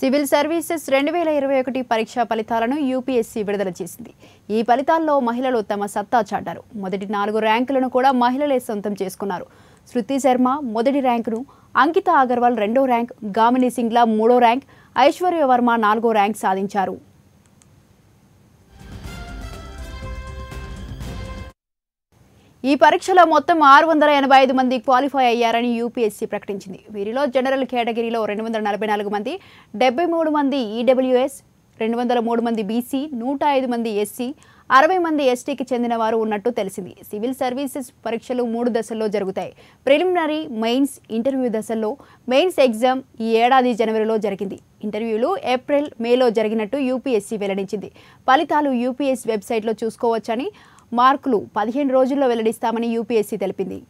civil services రెండు వేల ఇరవై ఒకటి పరీక్షా ఫలితాలను యూపీఎస్సీ విడుదల చేసింది ఈ ఫలితాల్లో మహిళలు తమ సత్తా చాటారు మొదటి నాలుగు ర్యాంకులను కూడా మహిళలే సొంతం చేసుకున్నారు శృతి శర్మ మొదటి ర్యాంకును అంకిత అగర్వాల్ రెండో ర్యాంక్ గామిని సింగ్లా మూడో ర్యాంక్ ఐశ్వర్య వర్మ నాలుగో ర్యాంక్ సాధించారు ఈ పరీక్షలో మొత్తం ఆరు వందల ఎనభై ఐదు మంది క్వాలిఫై అయ్యారని యూపీఎస్సీ ప్రకటించింది వీరిలో జనరల్ కేటగిరీలో రెండు వందల నలభై నాలుగు మంది డెబ్బై మూడు మంది ఈడబ్ల్యూఎస్ రెండు వందల మూడు మంది బీసీ నూట ఐదు మంది ఎస్సీ అరవై మంది ఎస్టీకి చెందిన వారు ఉన్నట్టు తెలిసింది సివిల్ సర్వీసెస్ పరీక్షలు మూడు దశల్లో జరుగుతాయి ప్రిలిమినరీ మెయిన్స్ ఇంటర్వ్యూ దశల్లో మెయిన్స్ ఎగ్జామ్ ఈ ఏడాది జనవరిలో జరిగింది ఇంటర్వ్యూలు ఏప్రిల్ మేలో జరిగినట్టు యూపీఎస్సీ వెల్లడించింది ఫలితాలు యూపీఎస్ వెబ్సైట్లో చూసుకోవచ్చని మార్కులు పదిహేను రోజుల్లో వెల్లడిస్తామని యూపీఎస్సీ తెలిపింది